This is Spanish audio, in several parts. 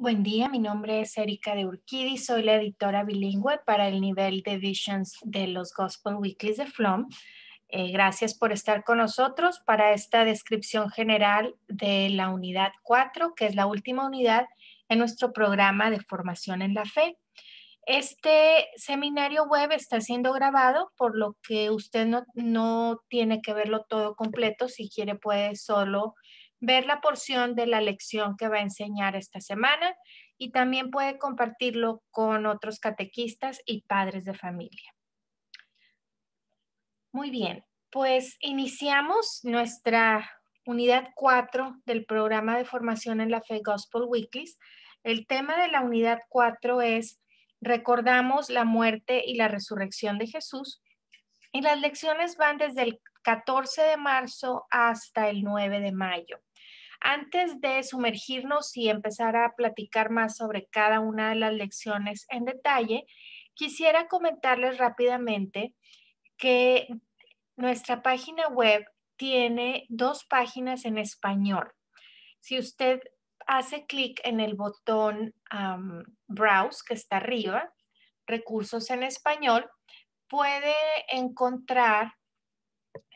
Buen día, mi nombre es Erika de Urquidi, soy la editora bilingüe para el nivel de Visions de los Gospel Weeklies de FLOM. Eh, gracias por estar con nosotros para esta descripción general de la unidad 4, que es la última unidad en nuestro programa de formación en la fe. Este seminario web está siendo grabado, por lo que usted no, no tiene que verlo todo completo, si quiere puede solo ver la porción de la lección que va a enseñar esta semana y también puede compartirlo con otros catequistas y padres de familia. Muy bien, pues iniciamos nuestra unidad 4 del programa de formación en la Fe Gospel Weeklies. El tema de la unidad 4 es Recordamos la muerte y la resurrección de Jesús. Y las lecciones van desde el 14 de marzo hasta el 9 de mayo. Antes de sumergirnos y empezar a platicar más sobre cada una de las lecciones en detalle, quisiera comentarles rápidamente que nuestra página web tiene dos páginas en español. Si usted hace clic en el botón Browse que está arriba, recursos en español, puede encontrar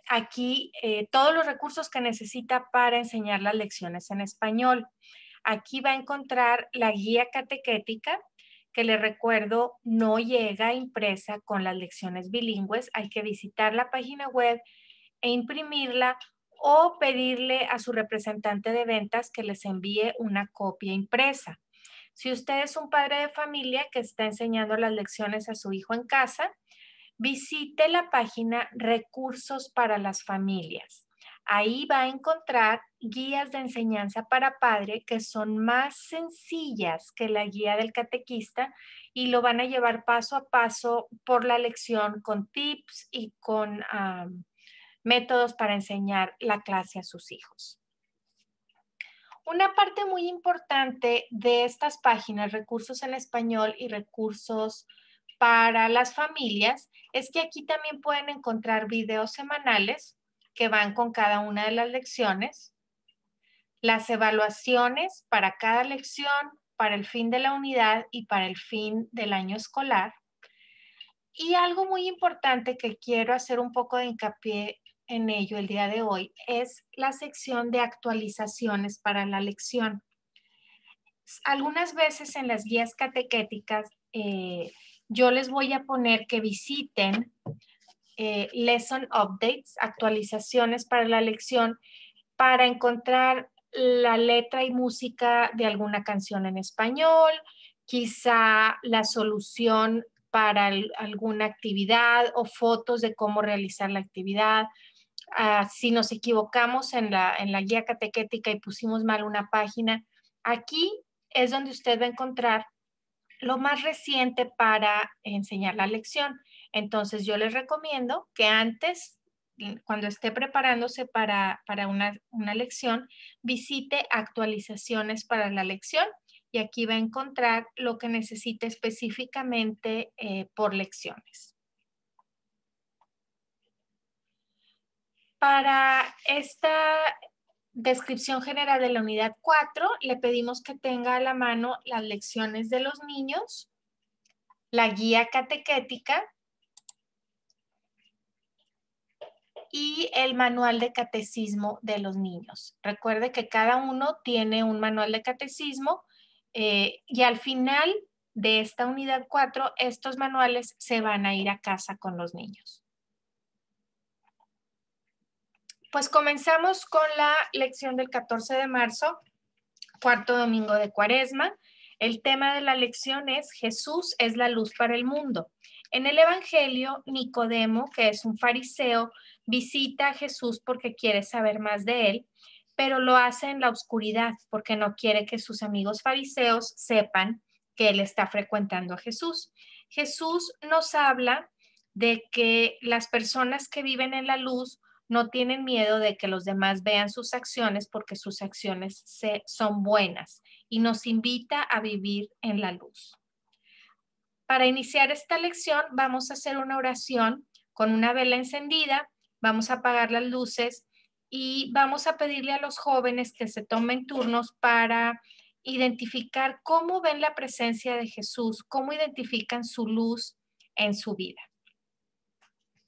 aquí eh, todos los recursos que necesita para enseñar las lecciones en español. Aquí va a encontrar la guía catequética, que le recuerdo no llega impresa con las lecciones bilingües. Hay que visitar la página web e imprimirla o pedirle a su representante de ventas que les envíe una copia impresa. Si usted es un padre de familia que está enseñando las lecciones a su hijo en casa, visite la página Recursos para las Familias. Ahí va a encontrar guías de enseñanza para padre que son más sencillas que la guía del catequista y lo van a llevar paso a paso por la lección con tips y con ah, métodos para enseñar la clase a sus hijos. Una parte muy importante de estas páginas, recursos en español y recursos para las familias es que aquí también pueden encontrar videos semanales que van con cada una de las lecciones, las evaluaciones para cada lección, para el fin de la unidad y para el fin del año escolar. Y algo muy importante que quiero hacer un poco de hincapié en ello el día de hoy es la sección de actualizaciones para la lección. Algunas veces en las guías catequéticas eh, yo les voy a poner que visiten eh, Lesson Updates, actualizaciones para la lección, para encontrar la letra y música de alguna canción en español, quizá la solución para alguna actividad o fotos de cómo realizar la actividad. Ah, si nos equivocamos la, en la guía catequética y pusimos mal una página, aquí es donde usted va a encontrar lo más reciente para enseñar la lección. Entonces yo les recomiendo que antes, cuando esté preparándose para, una, lección, visite actualizaciones para la lección y aquí va a encontrar lo que necesite específicamente eh, por lecciones. Para esta descripción general de la unidad 4, le pedimos que tenga a la mano las lecciones de los niños, la guía catequética y el manual de catecismo de los niños. Recuerde que cada uno tiene un manual de catecismo eh, y al final de esta unidad 4, estos manuales se van a ir a casa con los niños. Pues comenzamos con la lección del 14 de marzo, cuarto domingo de Cuaresma. El tema de la lección es Jesús es la luz para el mundo. En el Evangelio, Nicodemo, que es un fariseo, visita a Jesús porque quiere saber más de él, pero lo hace en la oscuridad porque no quiere que sus amigos fariseos sepan que él está frecuentando a Jesús. Jesús nos habla de que las personas que viven en la luz no tienen miedo de que los demás vean sus acciones porque sus acciones se, son buenas y nos invita a vivir en la luz. Para iniciar esta lección vamos a hacer una oración con una vela encendida, vamos a apagar las luces y vamos a pedirle a los jóvenes que se tomen turnos para identificar cómo ven la presencia de Jesús, cómo identifican su luz en su vida.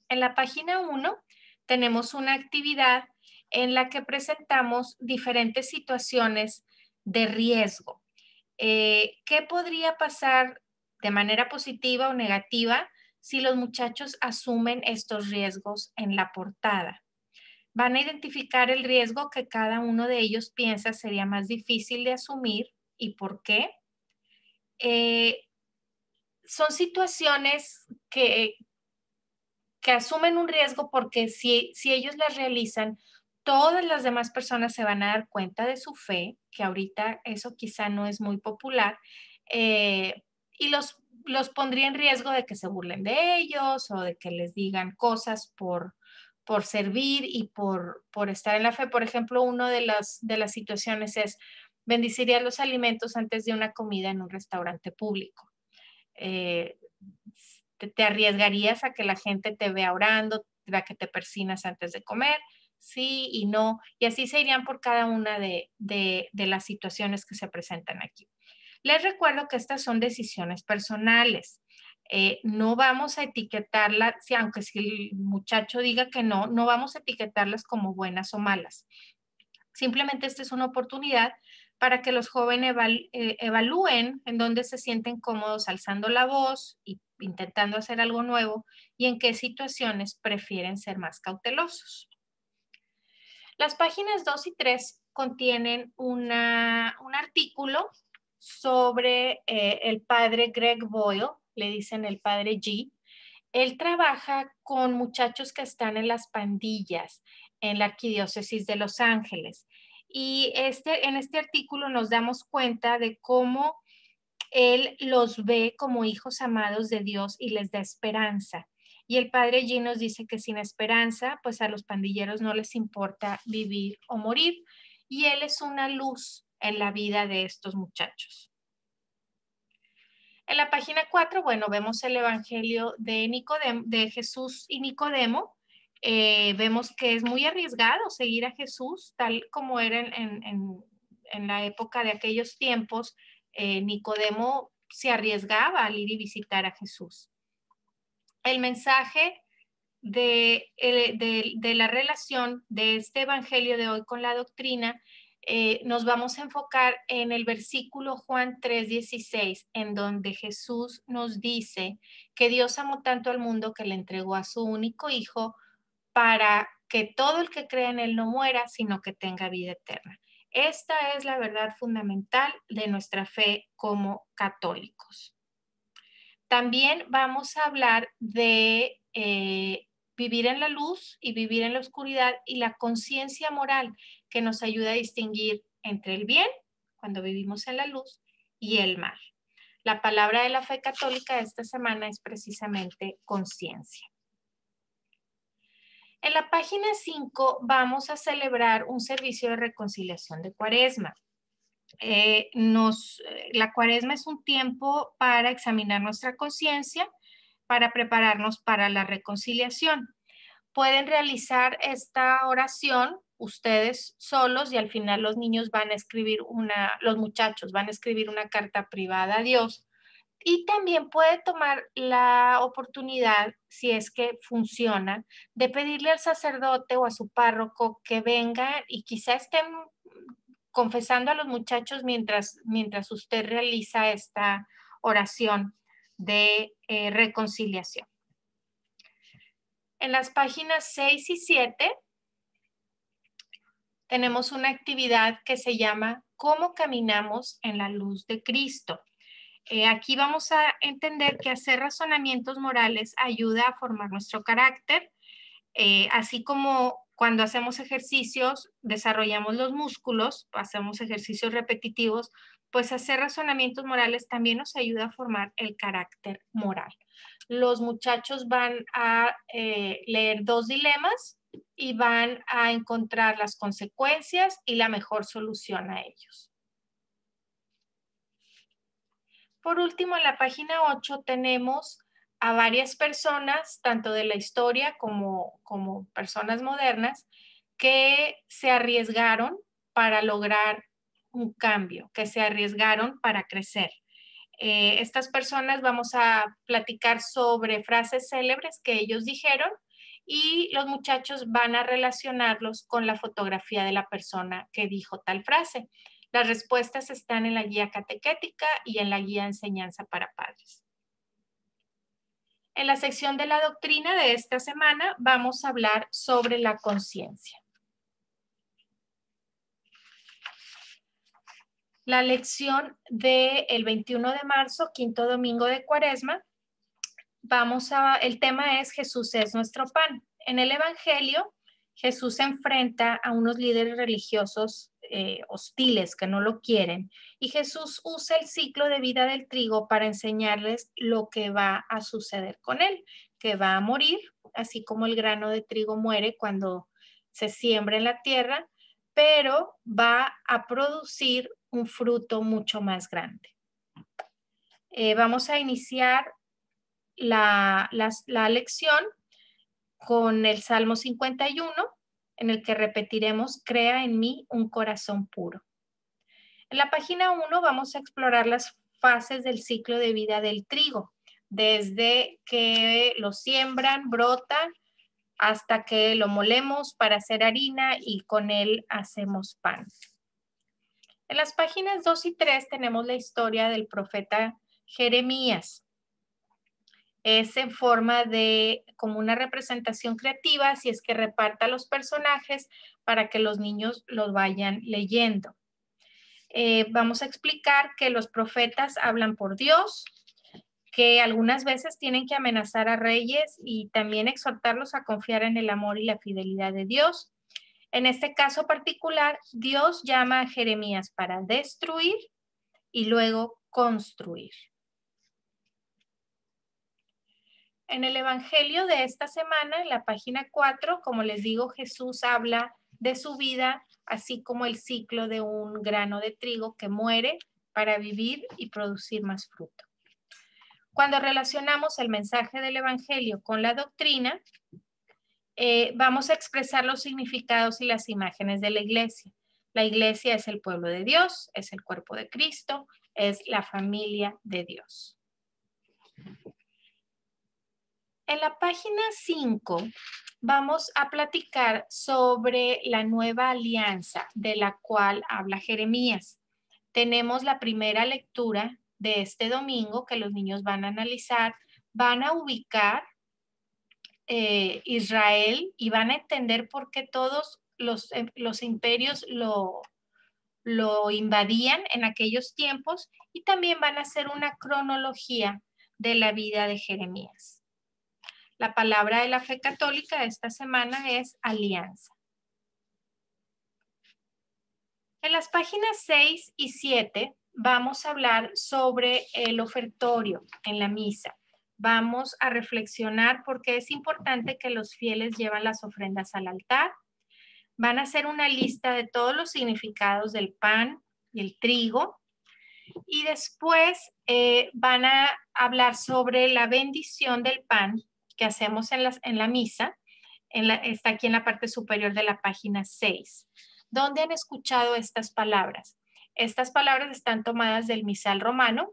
En la página 1 tenemos una actividad en la que presentamos diferentes situaciones de riesgo. Eh, ¿Qué podría pasar de manera positiva o negativa si los muchachos asumen estos riesgos en la portada? Van a identificar el riesgo que cada uno de ellos piensa sería más difícil de asumir y por qué. Eh, son situaciones que, que asumen un riesgo porque si, si ellos las realizan, todas las demás personas se van a dar cuenta de su fe, que ahorita eso quizá no es muy popular, eh, y los, los pondría en riesgo de que se burlen de ellos o de que les digan cosas por, por servir y por, estar en la fe. Por ejemplo, una de las, de las situaciones es bendiciría los alimentos antes de una comida en un restaurante público. Eh, te, arriesgarías a que la gente te vea orando, a que te persinas antes de comer, sí y no, y así se irían por cada una de, las situaciones que se presentan aquí. Les recuerdo que estas son decisiones personales. Eh, no vamos a etiquetarlas, aunque si el muchacho diga que no, no vamos a etiquetarlas como buenas o malas. Simplemente esta es una oportunidad para que los jóvenes eh, evalúen en dónde se sienten cómodos alzando la voz y intentando hacer algo nuevo y en qué situaciones prefieren ser más cautelosos. Las páginas 2 y 3 contienen un artículo sobre eh, el padre Greg Boyle, le dicen el padre G. Él trabaja con muchachos que están en las pandillas en la arquidiócesis de Los Ángeles. Y este, en este artículo nos damos cuenta de cómo Él los ve como hijos amados de Dios y les da esperanza. Y el padre G nos dice que sin esperanza, pues a los pandilleros no les importa vivir o morir. Y Él es una luz en la vida de estos muchachos. En la página 4, bueno, vemos el Evangelio de, Nicodemo, de Jesús y Nicodemo. Eh, vemos que es muy arriesgado seguir a Jesús tal como era en, la época de aquellos tiempos. Eh, Nicodemo se arriesgaba al ir y visitar a Jesús. El mensaje de, eh, la relación de este Evangelio de hoy con la doctrina, nos vamos a enfocar en el versículo Juan 3:16, en donde Jesús nos dice que Dios amó tanto al mundo que le entregó a su único Hijo para que todo el que cree en Él no muera, sino que tenga vida eterna. Esta es la verdad fundamental de nuestra fe como católicos. También vamos a hablar de eh, vivir en la luz y vivir en la oscuridad y la conciencia moral que nos ayuda a distinguir entre el bien, cuando vivimos en la luz, y el mal. La palabra de la fe católica de esta semana es precisamente conciencia. En la página 5 vamos a celebrar un servicio de reconciliación de cuaresma. Eh, eh, la cuaresma es un tiempo para examinar nuestra conciencia, para prepararnos para la reconciliación. Pueden realizar esta oración ustedes solos y al final los niños van a escribir una, los muchachos van a escribir una carta privada a Dios y también puede tomar la oportunidad, si es que funciona, de pedirle al sacerdote o a su párroco que venga y quizá estén confesando a los muchachos mientras, mientras usted realiza esta oración de eh, reconciliación. En las páginas 6 y 7 tenemos una actividad que se llama ¿Cómo caminamos en la luz de Cristo? Eh, aquí vamos a entender que hacer razonamientos morales ayuda a formar nuestro carácter, eh, así como cuando hacemos ejercicios, desarrollamos los músculos, hacemos ejercicios repetitivos, pues hacer razonamientos morales también nos ayuda a formar el carácter moral. Los muchachos van a eh, leer dos dilemas y van a encontrar las consecuencias y la mejor solución a ellos. Por último, en la página 8 tenemos a varias personas, tanto de la historia como, como personas modernas, que se arriesgaron para lograr un cambio, que se arriesgaron para crecer. Eh, estas personas vamos a platicar sobre frases célebres que ellos dijeron y los muchachos van a relacionarlos con la fotografía de la persona que dijo tal frase. Las respuestas están en la guía catequética y en la guía enseñanza para padres. En la sección de la doctrina de esta semana vamos a hablar sobre la conciencia. La lección del de 21 de marzo, quinto domingo de cuaresma, vamos a, el tema es Jesús es nuestro pan. En el Evangelio Jesús se enfrenta a unos líderes religiosos eh, hostiles que no lo quieren y Jesús usa el ciclo de vida del trigo para enseñarles lo que va a suceder con él, que va a morir, así como el grano de trigo muere cuando se siembra en la tierra, pero va a producir un fruto mucho más grande. Eh, vamos a iniciar la lección con el Salmo 51, en el que repetiremos, crea en mí un corazón puro. En la página 1 vamos a explorar las fases del ciclo de vida del trigo, desde que lo siembran, brota, hasta que lo molemos para hacer harina y con él hacemos pan. En las páginas 2 y 3 tenemos la historia del profeta Jeremías es en forma de como una representación creativa, si es que reparta los personajes para que los niños los vayan leyendo. Eh, vamos a explicar que los profetas hablan por Dios, que algunas veces tienen que amenazar a reyes y también exhortarlos a confiar en el amor y la fidelidad de Dios. En este caso particular, Dios llama a Jeremías para destruir y luego construir. En el Evangelio de esta semana, en la página 4, como les digo, Jesús habla de su vida, así como el ciclo de un grano de trigo que muere para vivir y producir más fruto. Cuando relacionamos el mensaje del Evangelio con la doctrina, eh, vamos a expresar los significados y las imágenes de la iglesia. La iglesia es el pueblo de Dios, es el cuerpo de Cristo, es la familia de Dios. En la página 5 vamos a platicar sobre la nueva alianza de la cual habla Jeremías. Tenemos la primera lectura de este domingo que los niños van a analizar, van a ubicar eh, Israel y van a entender por qué todos los, eh, imperios lo invadían en aquellos tiempos y también van a hacer una cronología de la vida de Jeremías. La palabra de la fe católica esta semana es alianza. En las páginas 6 y 7 vamos a hablar sobre el ofertorio en la misa. Vamos a reflexionar por qué es importante que los fieles llevan las ofrendas al altar. Van a hacer una lista de todos los significados del pan y el trigo. Y después eh, van a hablar sobre la bendición del pan que hacemos en la, misa está aquí en la parte superior de la página 6. ¿Dónde han escuchado estas palabras? Estas palabras están tomadas del misal romano,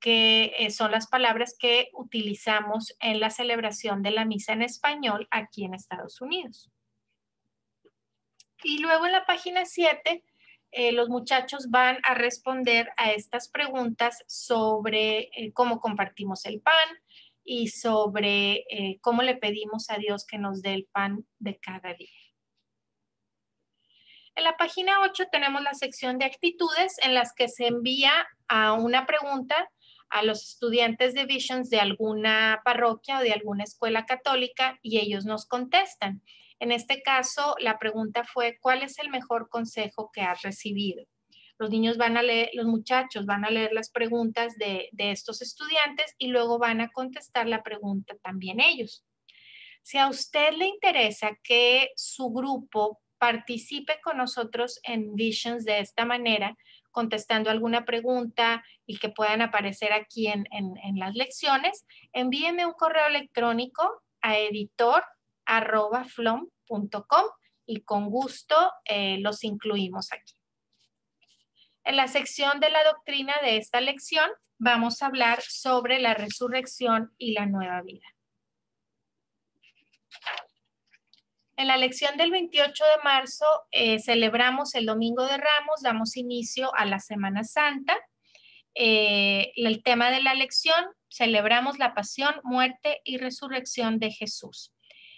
que eh, son las palabras que utilizamos en la celebración de la misa en español aquí en Estados Unidos. Y luego en la página 7, eh, los muchachos van a responder a estas preguntas sobre eh, cómo compartimos el pan, y sobre eh, cómo le pedimos a Dios que nos dé el pan de cada día. En la página 8 tenemos la sección de actitudes en las que se envía a una pregunta a los estudiantes de Visions de alguna parroquia o de alguna escuela católica y ellos nos contestan. En este caso, la pregunta fue, ¿cuál es el mejor consejo que has recibido? Los niños van a leer, los muchachos van a leer las preguntas de, estos estudiantes y luego van a contestar la pregunta también ellos. Si a usted le interesa que su grupo participe con nosotros en Visions de esta manera, contestando alguna pregunta y que puedan aparecer aquí en, las lecciones, envíeme un correo electrónico a editor.flom.com y con gusto eh, los incluimos aquí. En la sección de la doctrina de esta lección vamos a hablar sobre la resurrección y la nueva vida. En la lección del 28 de marzo eh, celebramos el Domingo de Ramos, damos inicio a la Semana Santa. Eh, el tema de la lección, celebramos la pasión, muerte y resurrección de Jesús.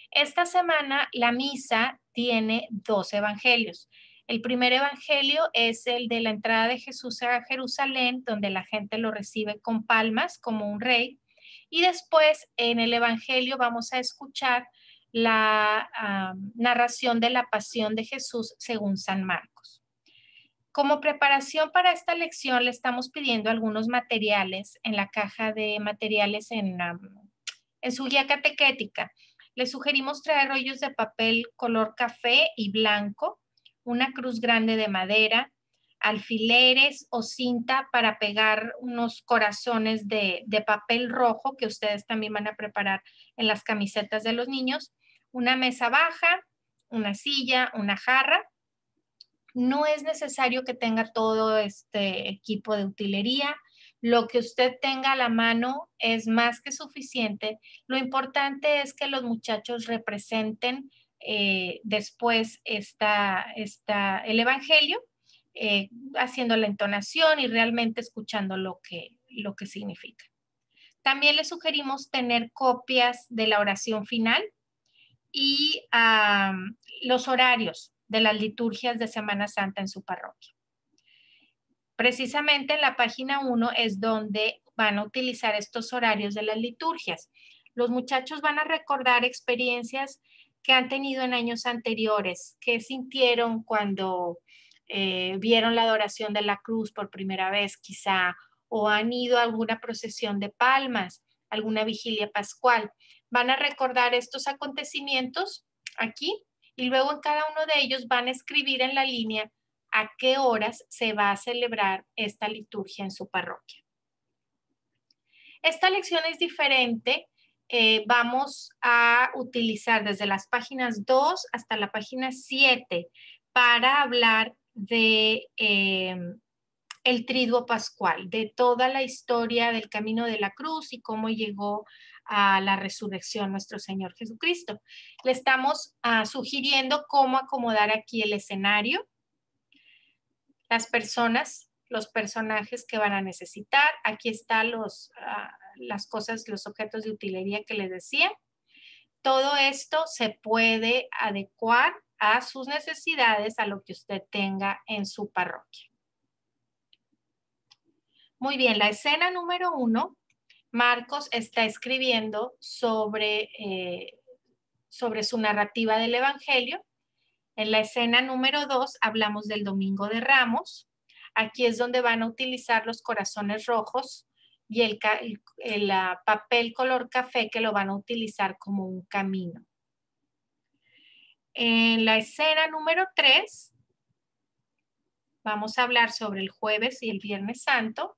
Esta semana la misa tiene dos evangelios. El primer evangelio es el de la entrada de Jesús a Jerusalén, donde la gente lo recibe con palmas como un rey. Y después en el evangelio vamos a escuchar la narración de la pasión de Jesús según San Marcos. Como preparación para esta lección le estamos pidiendo algunos materiales en la caja de materiales en su guía catequética. Le sugerimos traer rollos de papel color café y blanco una cruz grande de madera, alfileres o cinta para pegar unos corazones de, de papel rojo que ustedes también van a preparar en las camisetas de los niños, una mesa baja, una silla, una jarra. No es necesario que tenga todo este equipo de utilería, lo que usted tenga a la mano es más que suficiente. Lo importante es que los muchachos representen eh, después está el Evangelio, eh, haciendo la entonación y realmente escuchando lo que, lo que significa. También le sugerimos tener copias de la oración final y ah, los horarios de las liturgias de Semana Santa en su parroquia. Precisamente en la página 1 es donde van a utilizar estos horarios de las liturgias. Los muchachos van a recordar experiencias que han tenido en años anteriores? que sintieron cuando eh, vieron la adoración de la cruz por primera vez quizá? ¿O han ido a alguna procesión de palmas, alguna vigilia pascual? Van a recordar estos acontecimientos aquí y luego en cada uno de ellos van a escribir en la línea a qué horas se va a celebrar esta liturgia en su parroquia. Esta lección es diferente eh, vamos a utilizar desde las páginas 2 hasta la página 7 para hablar de eh, el triduo pascual, de toda la historia del camino de la cruz y cómo llegó a la resurrección nuestro Señor Jesucristo. Le estamos ah, sugiriendo cómo acomodar aquí el escenario, las personas los personajes que van a necesitar. Aquí están los, ah, las cosas, los objetos de utilería que les decía. Todo esto se puede adecuar a sus necesidades, a lo que usted tenga en su parroquia. Muy bien, la escena número uno, Marcos está escribiendo sobre, eh, sobre su narrativa del Evangelio. En la escena número dos hablamos del Domingo de Ramos. Aquí es donde van a utilizar los corazones rojos y el, ah, papel color café que lo van a utilizar como un camino. En la escena número 3, vamos a hablar sobre el jueves y el viernes santo.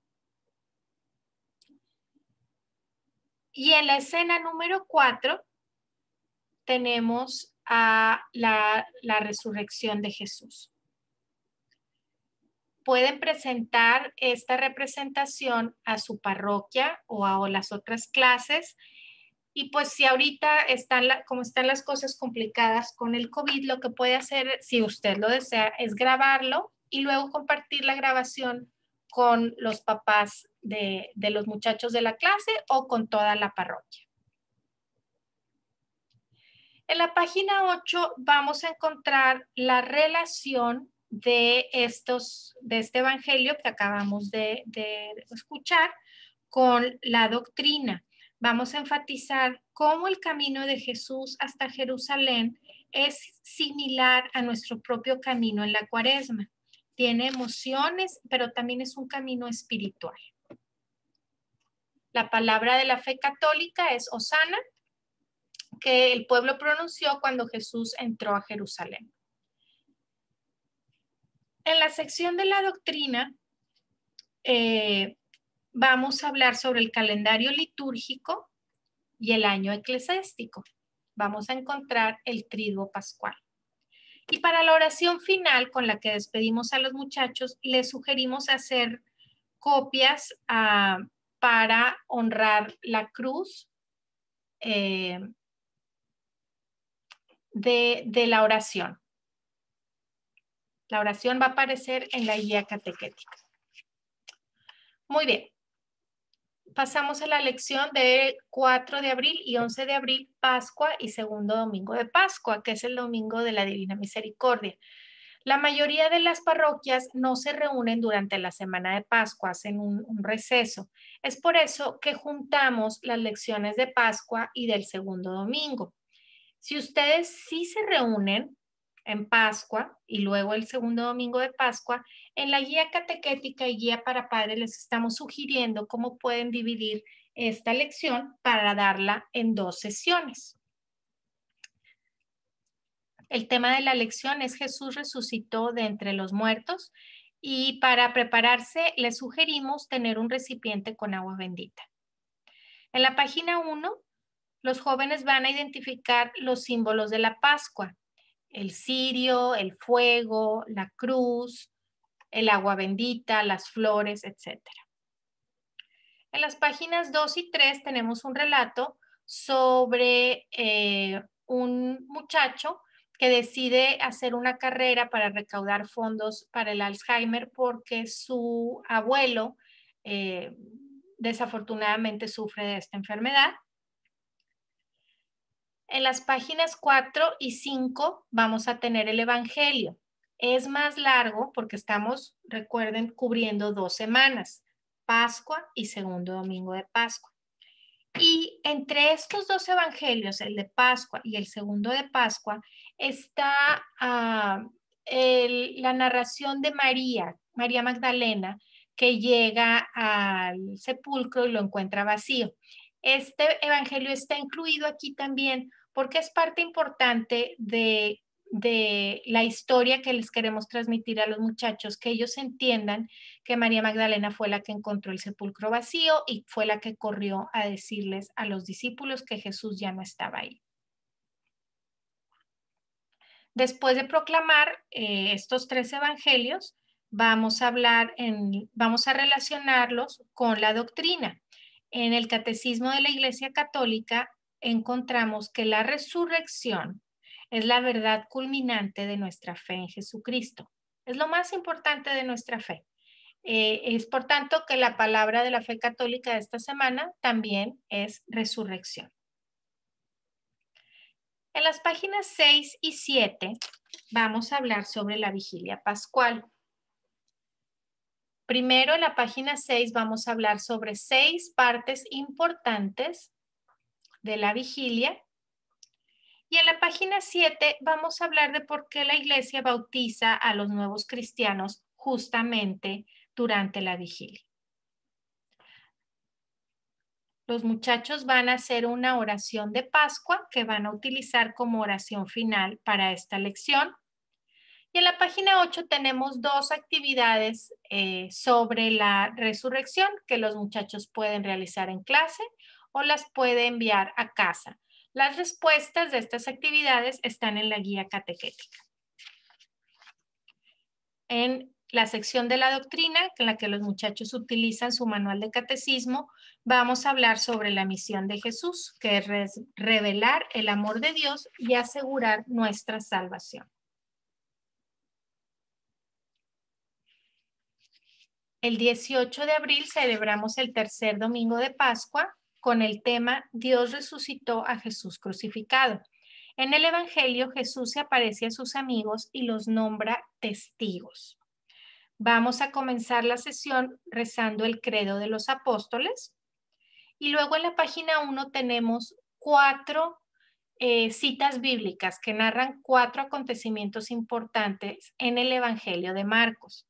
Y en la escena número 4, tenemos a la resurrección de Jesús pueden presentar esta representación a su parroquia o a las otras clases. Y pues si ahorita están, como están las cosas complicadas con el COVID, lo que puede hacer, si usted lo desea, es grabarlo y luego compartir la grabación con los papás de, de los muchachos de la clase o con toda la parroquia. En la página 8 vamos a encontrar la relación de, estos, de este Evangelio que acabamos de, de escuchar con la doctrina. Vamos a enfatizar cómo el camino de Jesús hasta Jerusalén es similar a nuestro propio camino en la cuaresma. Tiene emociones, pero también es un camino espiritual. La palabra de la fe católica es Osana, que el pueblo pronunció cuando Jesús entró a Jerusalén en la sección de la doctrina eh, vamos a hablar sobre el calendario litúrgico y el año eclesiástico. Vamos a encontrar el triduo pascual. Y para la oración final con la que despedimos a los muchachos, les sugerimos hacer copias ah, para honrar la cruz eh, de la oración. La oración va a aparecer en la guía catequética. Muy bien. Pasamos a la lección de 4 de abril y 11 de abril, Pascua y segundo domingo de Pascua, que es el domingo de la Divina Misericordia. La mayoría de las parroquias no se reúnen durante la semana de Pascua, hacen un, un, receso. Es por eso que juntamos las lecciones de Pascua y del segundo domingo. Si ustedes sí se reúnen, en Pascua y luego el segundo domingo de Pascua, en la guía catequética y guía para padres les estamos sugiriendo cómo pueden dividir esta lección para darla en dos sesiones. El tema de la lección es Jesús resucitó de entre los muertos y para prepararse les sugerimos tener un recipiente con agua bendita. En la página 1, los jóvenes van a identificar los símbolos de la Pascua, el cirio, el fuego, la cruz, el agua bendita, las flores, etc. En las páginas 2 y 3 tenemos un relato sobre eh, un muchacho que decide hacer una carrera para recaudar fondos para el Alzheimer porque su abuelo eh, desafortunadamente sufre de esta enfermedad en las páginas 4 y 5 vamos a tener el Evangelio. Es más largo porque estamos, recuerden, cubriendo dos semanas, Pascua y segundo domingo de Pascua. Y entre estos dos evangelios, el de Pascua y el segundo de Pascua, está ah, la narración de María, María Magdalena, que llega al sepulcro y lo encuentra vacío. Este evangelio está incluido aquí también porque es parte importante de, la historia que les queremos transmitir a los muchachos, que ellos entiendan que María Magdalena fue la que encontró el sepulcro vacío y fue la que corrió a decirles a los discípulos que Jesús ya no estaba ahí. Después de proclamar eh, estos tres evangelios, vamos a hablar, en, vamos a relacionarlos con la doctrina. En el Catecismo de la Iglesia Católica encontramos que la resurrección es la verdad culminante de nuestra fe en Jesucristo. Es lo más importante de nuestra fe. Eh, es por tanto que la palabra de la fe católica de esta semana también es resurrección. En las páginas 6 y 7 vamos a hablar sobre la vigilia pascual. Primero, en la página 6 vamos a hablar sobre seis partes importantes de la vigilia. Y en la página 7 vamos a hablar de por qué la iglesia bautiza a los nuevos cristianos justamente durante la vigilia. Los muchachos van a hacer una oración de Pascua que van a utilizar como oración final para esta lección. Y en la página 8 tenemos dos actividades eh, sobre la resurrección que los muchachos pueden realizar en clase o las puede enviar a casa. Las respuestas de estas actividades están en la guía catequética. En la sección de la doctrina, en la que los muchachos utilizan su manual de catecismo, vamos a hablar sobre la misión de Jesús, que es revelar el amor de Dios y asegurar nuestra salvación. El 18 de abril celebramos el tercer domingo de Pascua, con el tema Dios resucitó a Jesús crucificado. En el Evangelio Jesús se aparece a sus amigos y los nombra testigos. Vamos a comenzar la sesión rezando el credo de los apóstoles y luego en la página 1 tenemos cuatro eh, citas bíblicas que narran cuatro acontecimientos importantes en el Evangelio de Marcos.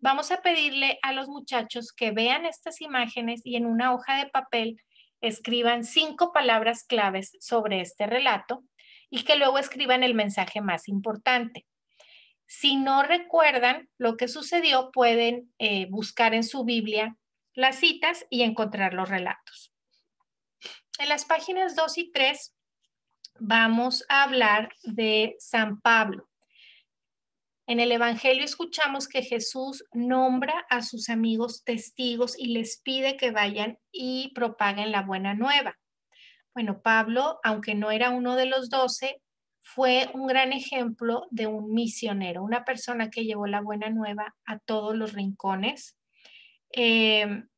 Vamos a pedirle a los muchachos que vean estas imágenes y en una hoja de papel escriban cinco palabras claves sobre este relato y que luego escriban el mensaje más importante. Si no recuerdan lo que sucedió, pueden eh, buscar en su Biblia las citas y encontrar los relatos. En las páginas 2 y 3 vamos a hablar de San Pablo. En el Evangelio escuchamos que Jesús nombra a sus amigos testigos y les pide que vayan y propaguen la buena nueva. Bueno, Pablo, aunque no era uno de los doce, fue un gran ejemplo de un misionero, una persona que llevó la buena nueva a todos los rincones. Em,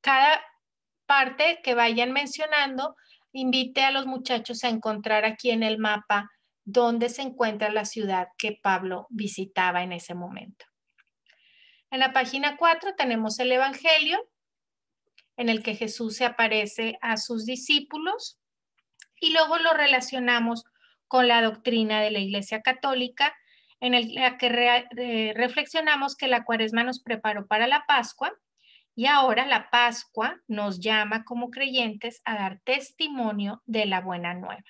cada parte que vayan mencionando, invite a los muchachos a encontrar aquí en el mapa dónde se encuentra la ciudad que Pablo visitaba en ese momento. En la página 4 tenemos el Evangelio, en el que Jesús se aparece a sus discípulos y luego lo relacionamos con la doctrina de la Iglesia Católica, en la que reflexionamos que la cuaresma nos preparó para la Pascua y ahora la Pascua nos llama como creyentes a dar testimonio de la buena nueva.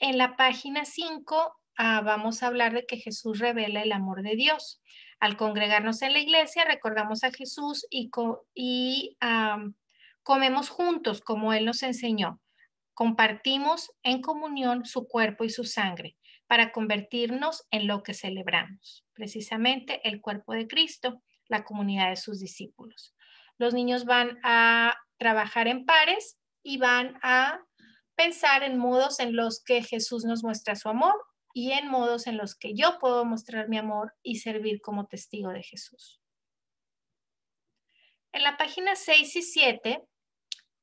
En la página 5 ah, vamos a hablar de que Jesús revela el amor de Dios. Al congregarnos en la iglesia recordamos a Jesús y, comemos juntos como Él nos enseñó. Compartimos en comunión su cuerpo y su sangre para convertirnos en lo que celebramos, precisamente el cuerpo de Cristo, la comunidad de sus discípulos. Los niños van a trabajar en pares y van a pensar en modos en los que Jesús nos muestra su amor y en modos en los que yo puedo mostrar mi amor y servir como testigo de Jesús. En la página 6 y 7,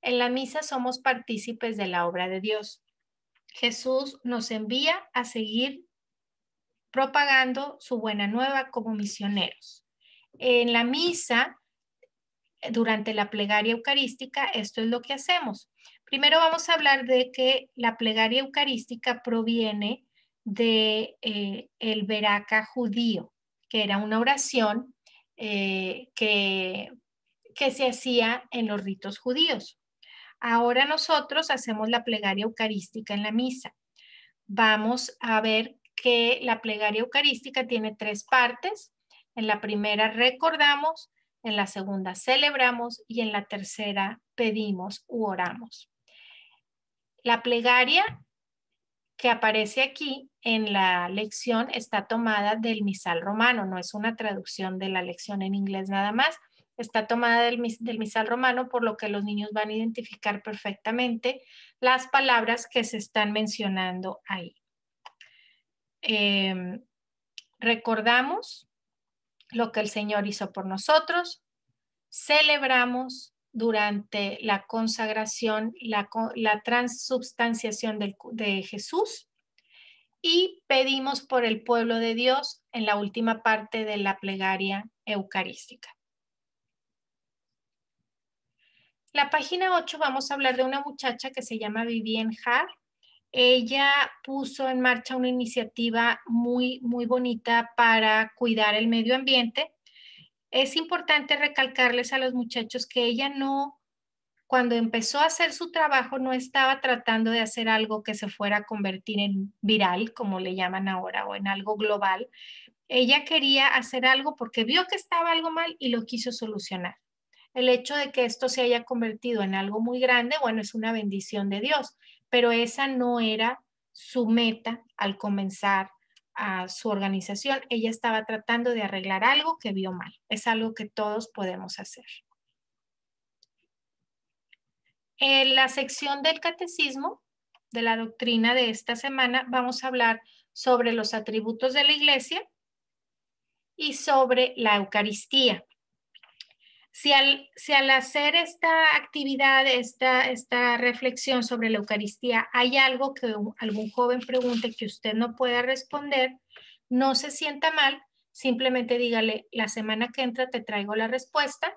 en la misa somos partícipes de la obra de Dios. Jesús nos envía a seguir propagando su buena nueva como misioneros. En la misa, durante la plegaria eucarística, esto es lo que hacemos. Primero vamos a hablar de que la plegaria eucarística proviene de eh, el veraca judío, que era una oración eh, que se hacía en los ritos judíos. Ahora nosotros hacemos la plegaria eucarística en la misa. Vamos a ver que la plegaria eucarística tiene tres partes. En la primera recordamos, en la segunda celebramos y en la tercera pedimos u oramos. La plegaria que aparece aquí en la lección está tomada del misal romano, no es una traducción de la lección en inglés nada más, está tomada del, misal romano, por lo que los niños van a identificar perfectamente las palabras que se están mencionando ahí. Em, recordamos lo que el Señor hizo por nosotros, celebramos, durante la consagración, la, la transubstanciación de, de Jesús y pedimos por el pueblo de Dios en la última parte de la plegaria eucarística. La página 8 vamos a hablar de una muchacha que se llama Vivien Har. Ella puso en marcha una iniciativa muy, muy bonita para cuidar el medio ambiente es importante recalcarles a los muchachos que ella no, cuando empezó a hacer su trabajo, no estaba tratando de hacer algo que se fuera a convertir en viral, como le llaman ahora, o en algo global. Ella quería hacer algo porque vio que estaba algo mal y lo quiso solucionar. El hecho de que esto se haya convertido en algo muy grande, bueno, es una bendición de Dios, pero esa no era su meta al comenzar a su organización, ella estaba tratando de arreglar algo que vio mal. Es algo que todos podemos hacer. En la sección del catecismo, de la doctrina de esta semana, vamos a hablar sobre los atributos de la iglesia y sobre la Eucaristía. Si al, hacer esta actividad, esta, reflexión sobre la Eucaristía, hay algo que algún joven pregunte que usted no pueda responder, no se sienta mal, simplemente dígale, la semana que entra te traigo la respuesta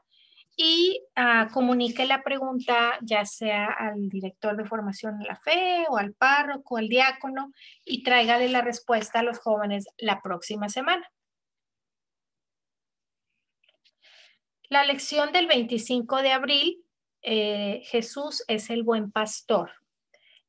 y ah, comunique la pregunta ya sea al director de formación en la fe o al párroco, al diácono y tráigale la respuesta a los jóvenes la próxima semana. La lección del 25 de abril, eh, Jesús es el buen pastor.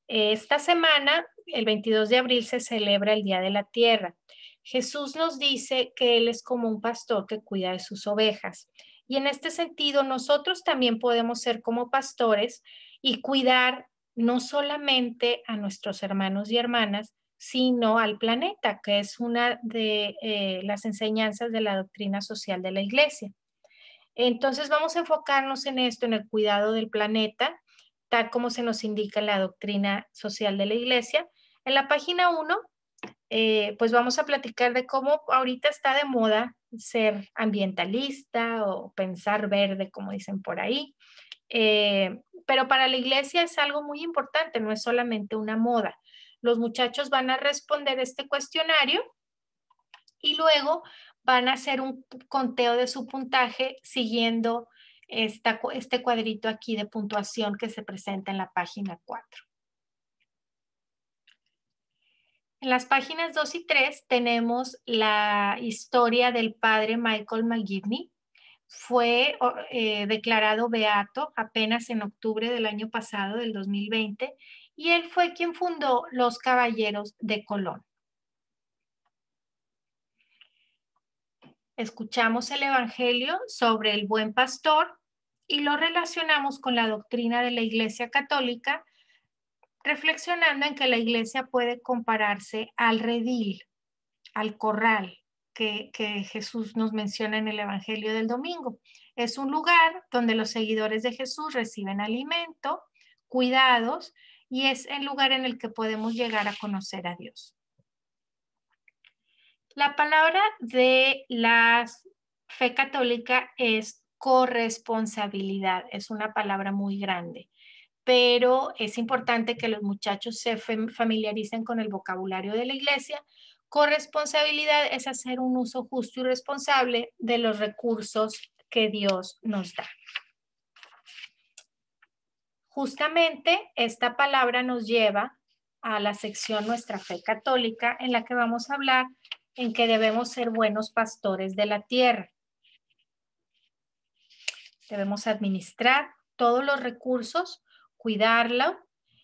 Esta semana, el 22 de abril, se celebra el Día de la Tierra. Jesús nos dice que Él es como un pastor que cuida de sus ovejas. Y en este sentido, nosotros también podemos ser como pastores y cuidar no solamente a nuestros hermanos y hermanas, sino al planeta, que es una de eh, las enseñanzas de la doctrina social de la Iglesia. Entonces vamos a enfocarnos en esto, en el cuidado del planeta, tal como se nos indica en la doctrina social de la Iglesia. En la página 1, eh, pues vamos a platicar de cómo ahorita está de moda ser ambientalista o pensar verde, como dicen por ahí. Eh, pero para la iglesia es algo muy importante, no es solamente una moda. Los muchachos van a responder este cuestionario y luego van a hacer un conteo de su puntaje siguiendo esta, este cuadrito aquí de puntuación que se presenta en la página 4. En las páginas 2 y 3 tenemos la historia del padre Michael McGivney. Fue eh, declarado beato apenas en octubre del año pasado, del 2020, y él fue quien fundó los Caballeros de Colón. escuchamos el Evangelio sobre el buen pastor y lo relacionamos con la doctrina de la Iglesia Católica, reflexionando en que la Iglesia puede compararse al redil, al corral que, Jesús nos menciona en el Evangelio del domingo. Es un lugar donde los seguidores de Jesús reciben alimento, cuidados y es el lugar en el que podemos llegar a conocer a Dios. La palabra de la fe católica es corresponsabilidad, es una palabra muy grande, pero es importante que los muchachos se familiaricen con el vocabulario de la iglesia. Corresponsabilidad es hacer un uso justo y responsable de los recursos que Dios nos da. Justamente esta palabra nos lleva a la sección Nuestra Fe Católica, en la que vamos a hablar en que debemos ser buenos pastores de la tierra. Debemos administrar todos los recursos, cuidarla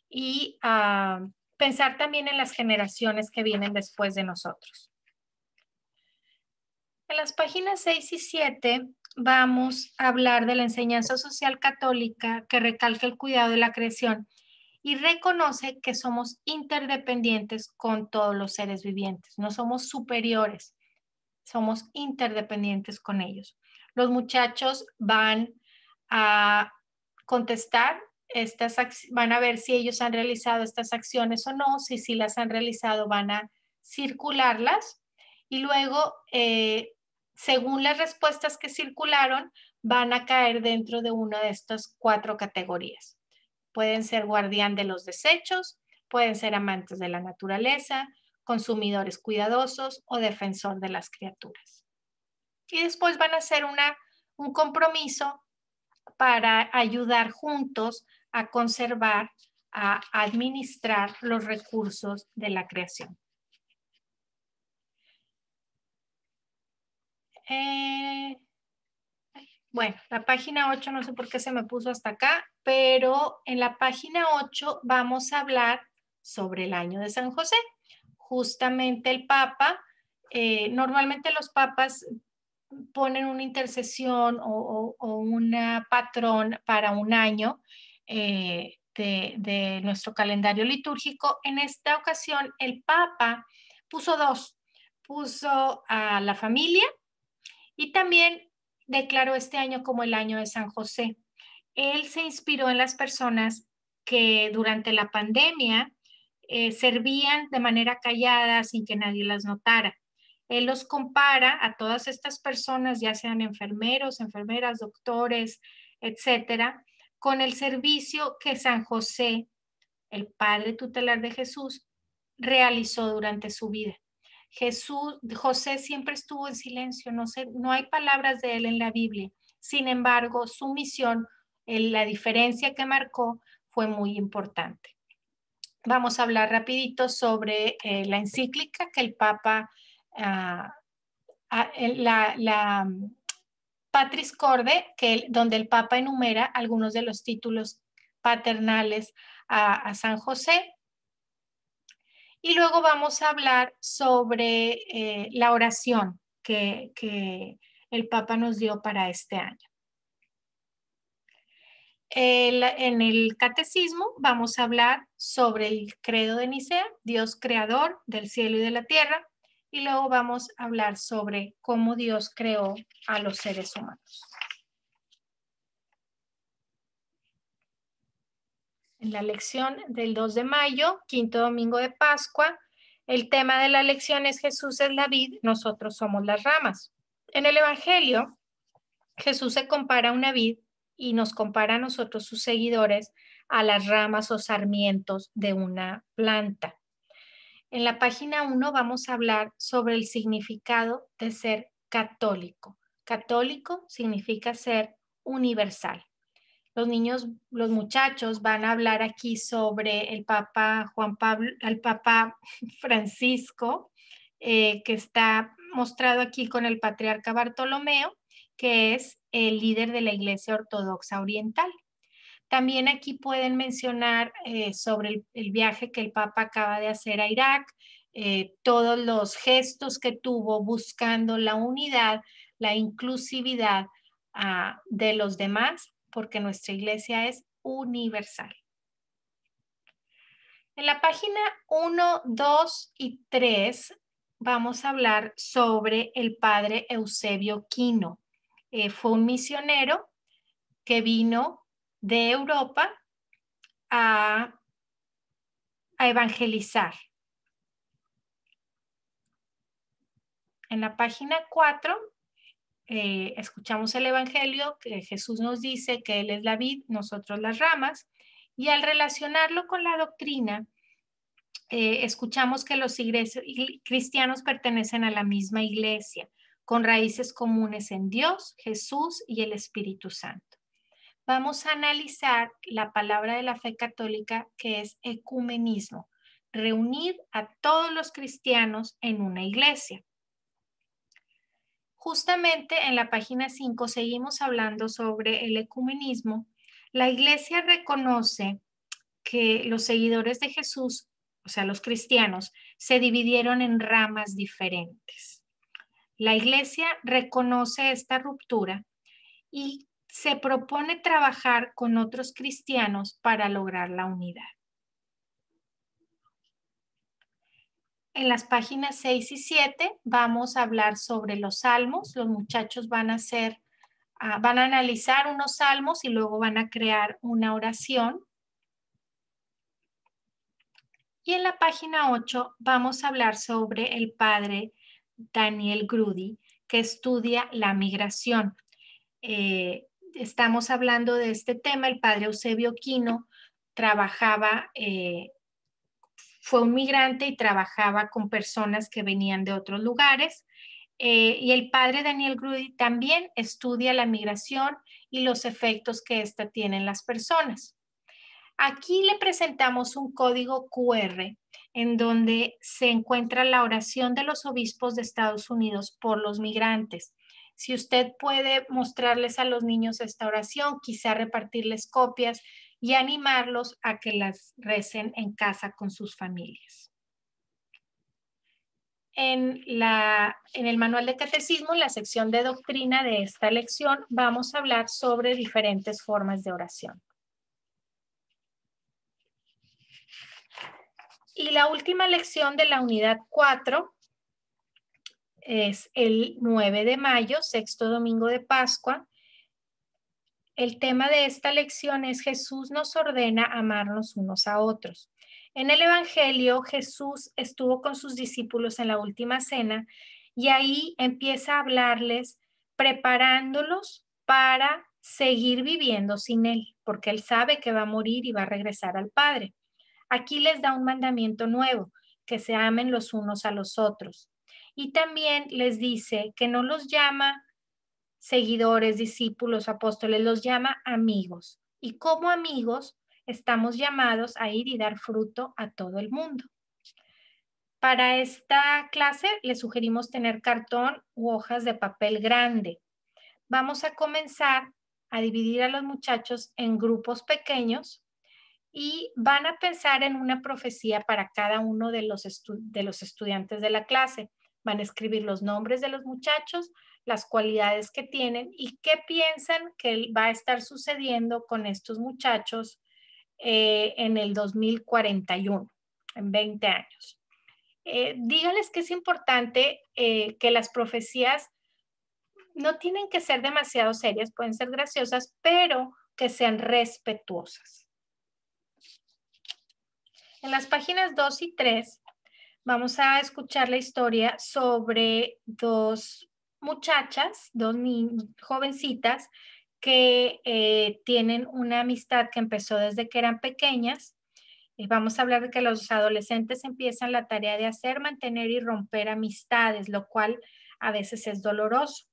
y ah, pensar también en las generaciones que vienen después de nosotros. En las páginas 6 y 7 vamos a hablar de la enseñanza social católica que recalca el cuidado de la creación y reconoce que somos interdependientes con todos los seres vivientes. No somos superiores, somos interdependientes con ellos. Los muchachos van a contestar estas van a ver si ellos han realizado estas acciones o no, si si las han realizado van a circularlas y luego eh, según las respuestas que circularon van a caer dentro de una de estas cuatro categorías. Pueden ser guardián de los desechos, pueden ser amantes de la naturaleza, consumidores cuidadosos o defensor de las criaturas. Y después van a hacer una, un compromiso para ayudar juntos a conservar, a administrar los recursos de la creación. Eh, bueno, la página 8 no sé por qué se me puso hasta acá, pero en la página 8 vamos a hablar sobre el año de San José. Justamente el Papa, eh, normalmente los papas ponen una intercesión o, un una patrón para un año eh, de, de nuestro calendario litúrgico. En esta ocasión el Papa puso dos, puso a la familia y también declaró este año como el año de San José. Él se inspiró en las personas que durante la pandemia eh, servían de manera callada sin que nadie las notara. Él los compara a todas estas personas, ya sean enfermeros, enfermeras, doctores, etcétera, con el servicio que San José, el padre tutelar de Jesús, realizó durante su vida. Jesús, José siempre estuvo en silencio, no, no hay palabras de él en la Biblia. Sin embargo, su misión, la diferencia que marcó fue muy importante. Vamos a hablar rapidito sobre eh, la encíclica que el Papa, ah, ah, la, Patris Corde, que, donde el Papa enumera algunos de los títulos paternales a San José. Y luego vamos a hablar sobre eh, la oración que, el Papa nos dio para este año. en el catecismo vamos a hablar sobre el credo de Nicea, Dios creador del cielo y de la tierra, y luego vamos a hablar sobre cómo Dios creó a los seres humanos. la lección del 2 de mayo, quinto domingo de Pascua. El tema de la lección es Jesús es la vid, nosotros somos las ramas. En el Evangelio, Jesús se compara a una vid y nos compara a nosotros, sus seguidores, a las ramas o sarmientos de una planta. En la página 1 vamos a hablar sobre el significado de ser católico. Católico significa ser universal los niños, los muchachos van a hablar aquí sobre el Papa Juan Pablo, al Papa Francisco, eh, que está mostrado aquí con el patriarca Bartolomeo, que es el líder de la Iglesia Ortodoxa Oriental. También aquí pueden mencionar eh, sobre el, viaje que el Papa acaba de hacer a Irak, eh, todos los gestos que tuvo buscando la unidad, la inclusividad ah, de los demás porque nuestra iglesia es universal. En la página 1, 2 y 3 vamos a hablar sobre el padre Eusebio Quino. Eh, fue un misionero que vino de Europa a evangelizar. En la página 4 eh, escuchamos el Evangelio que Jesús nos dice que Él es la vid, nosotros las ramas, y al relacionarlo con la doctrina, eh, escuchamos que los cristianos pertenecen a la misma iglesia, con raíces comunes en Dios, Jesús y el Espíritu Santo. Vamos a analizar la palabra de la fe católica que es ecumenismo, reunir a todos los cristianos en una iglesia. Justamente en la página 5 seguimos hablando sobre el ecumenismo. La iglesia reconoce que los seguidores de Jesús, o sea, los cristianos, se dividieron en ramas diferentes. La iglesia reconoce esta ruptura y se propone trabajar con otros cristianos para lograr la unidad. en las páginas 6 y 7 vamos a hablar sobre los salmos. Los muchachos van a hacer, ah, van a analizar unos salmos y luego van a crear una oración. Y en la página 8 vamos a hablar sobre el padre Daniel Grudy, que estudia la migración. Eh, estamos hablando de este tema. El padre Eusebio Quino trabajaba eh, fue un migrante y trabajaba con personas que venían de otros lugares. Eh, y el padre Daniel Grudy también estudia la migración y los efectos que ésta tiene en las personas. Aquí le presentamos un código QR en donde se encuentra la oración de los obispos de Estados Unidos por los migrantes. Si usted puede mostrarles a los niños esta oración, quizá repartirles copias, y animarlos a que las recen en casa con sus familias. En, la, en el manual de catecismo, en la sección de doctrina de esta lección, vamos a hablar sobre diferentes formas de oración. Y la última lección de la unidad 4 es el 9 de mayo, sexto domingo de Pascua, el tema de esta lección es Jesús nos ordena amarnos unos a otros. En el Evangelio, Jesús estuvo con sus discípulos en la última cena y ahí empieza a hablarles preparándolos para seguir viviendo sin Él, porque Él sabe que va a morir y va a regresar al Padre. Aquí les da un mandamiento nuevo, que se amen los unos a los otros. Y también les dice que no los llama seguidores, discípulos, apóstoles, los llama amigos. Y como amigos estamos llamados a ir y dar fruto a todo el mundo. Para esta clase le sugerimos tener cartón u hojas de papel grande. Vamos a comenzar a dividir a los muchachos en grupos pequeños y van a pensar en una profecía para cada uno de los, de los estudiantes de la clase. Van a escribir los nombres de los muchachos las cualidades que tienen y qué piensan que va a estar sucediendo con estos muchachos eh, en el 2041, en 20 años. Eh, díganles que es importante eh, que las profecías no tienen que ser demasiado serias, pueden ser graciosas, pero que sean respetuosas. En las páginas 2 y 3 vamos a escuchar la historia sobre dos muchachas, dos jovencitas que eh, tienen una amistad que empezó desde que eran pequeñas. Eh, vamos a hablar de que los adolescentes empiezan la tarea de hacer, mantener y romper amistades, lo cual a veces es doloroso.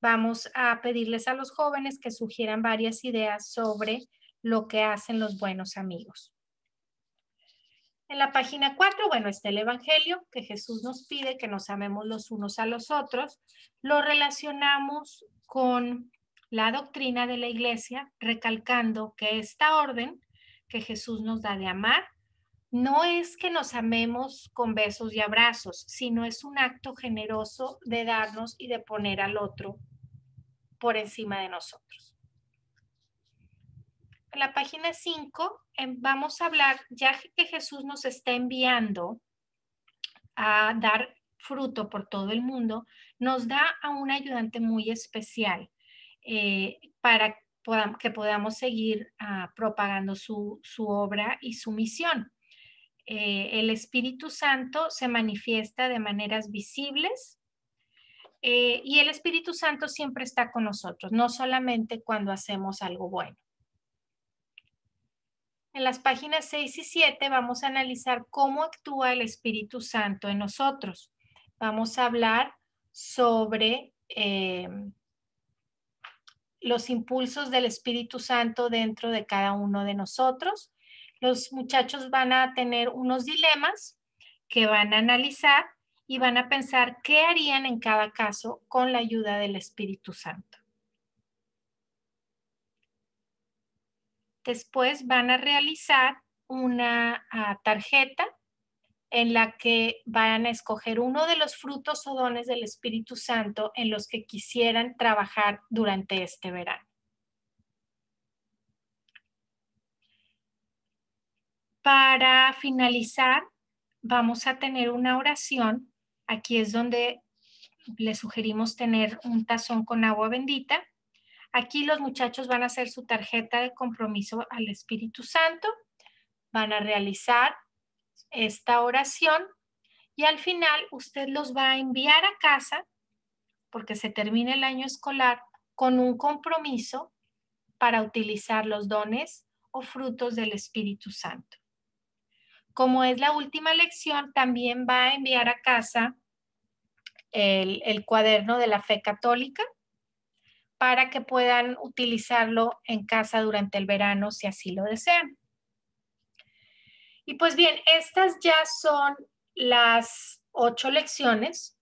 Vamos a pedirles a los jóvenes que sugieran varias ideas sobre lo que hacen los buenos amigos. En la página 4, bueno, está el Evangelio, que Jesús nos pide que nos amemos los unos a los otros. Lo relacionamos con la doctrina de la iglesia, recalcando que esta orden que Jesús nos da de amar no es que nos amemos con besos y abrazos, sino es un acto generoso de darnos y de poner al otro por encima de nosotros en la página 5 em, vamos a hablar, ya que Jesús nos está enviando a dar fruto por todo el mundo, nos da a un ayudante muy especial eh, para que podamos seguir ah, propagando su, obra y su misión. Eh, el Espíritu Santo se manifiesta de maneras visibles eh, y el Espíritu Santo siempre está con nosotros, no solamente cuando hacemos algo bueno. En las páginas 6 y 7 vamos a analizar cómo actúa el Espíritu Santo en nosotros. Vamos a hablar sobre eh, los impulsos del Espíritu Santo dentro de cada uno de nosotros. Los muchachos van a tener unos dilemas que van a analizar y van a pensar qué harían en cada caso con la ayuda del Espíritu Santo. Después van a realizar una ah, tarjeta en la que van a escoger uno de los frutos o dones del Espíritu Santo en los que quisieran trabajar durante este verano. Para finalizar, vamos a tener una oración. Aquí es donde le sugerimos tener un tazón con agua bendita Aquí los muchachos van a hacer su tarjeta de compromiso al Espíritu Santo, van a realizar esta oración y al final usted los va a enviar a casa porque se termina el año escolar con un compromiso para utilizar los dones o frutos del Espíritu Santo. Como es la última lección, también va a enviar a casa el, cuaderno de la fe católica, para que puedan utilizarlo en casa durante el verano si así lo desean. Y pues bien, estas ya son las ocho lecciones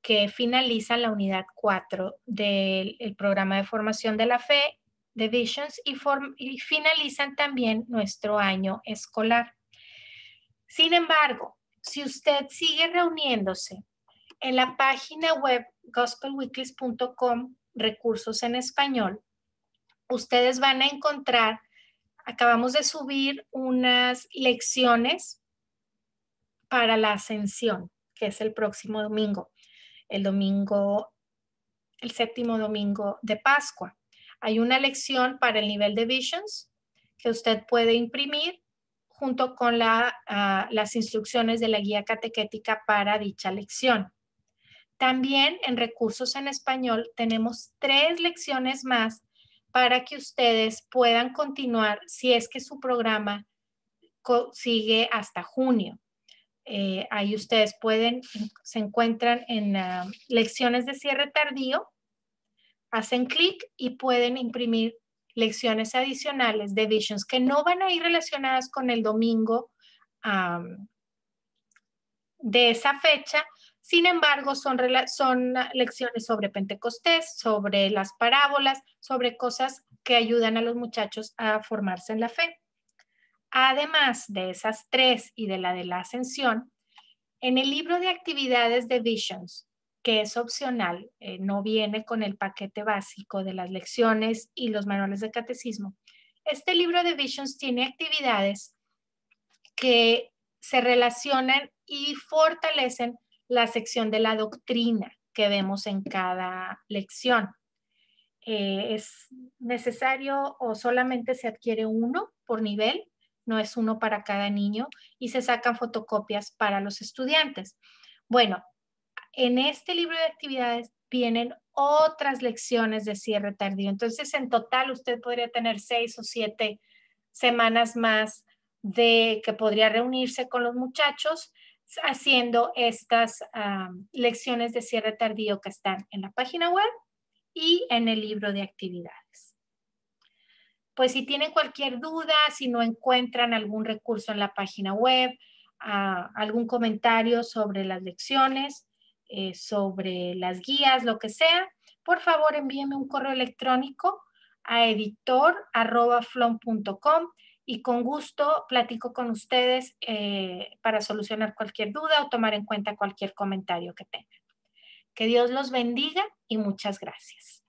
que finalizan la unidad 4 del programa de formación de la fe de Visions y, y finalizan también nuestro año escolar. Sin embargo, si usted sigue reuniéndose en la página web gospelweeklies.com recursos en español, ustedes van a encontrar, acabamos de subir unas lecciones para la ascensión, que es el próximo domingo, el domingo, el séptimo domingo de Pascua. Hay una lección para el nivel de Visions que usted puede imprimir junto con ah, las instrucciones de la guía catequética para dicha lección. También en recursos en español tenemos tres lecciones más para que ustedes puedan continuar si es que su programa sigue hasta junio. Eh, ahí ustedes pueden, se encuentran en ah, lecciones de cierre tardío, hacen clic y pueden imprimir lecciones adicionales de Visions que no van a ir relacionadas con el domingo de esa fecha, sin embargo, son, son lecciones sobre Pentecostés, sobre las parábolas, sobre cosas que ayudan a los muchachos a formarse en la fe. Además de esas tres y de la de la ascensión, en el libro de actividades de Visions, que es opcional, eh, no viene con el paquete básico de las lecciones y los manuales de catecismo, este libro de Visions tiene actividades que se relacionan y fortalecen la sección de la doctrina que vemos en cada lección. Eh, es necesario o solamente se adquiere uno por nivel, no es uno para cada niño, y se sacan fotocopias para los estudiantes. Bueno, en este libro de actividades vienen otras lecciones de cierre tardío. Entonces, en total, usted podría tener seis o siete semanas más de que podría reunirse con los muchachos haciendo estas lecciones de cierre tardío que están en la página web y en el libro de actividades. Pues si tienen cualquier duda, si no encuentran algún recurso en la página web, algún comentario sobre las lecciones, eh, sobre las guías, lo que sea, por favor envíenme un correo electrónico a editor.flon.com y con gusto platico con ustedes eh, para solucionar cualquier duda o tomar en cuenta cualquier comentario que tengan. Que Dios los bendiga y muchas gracias.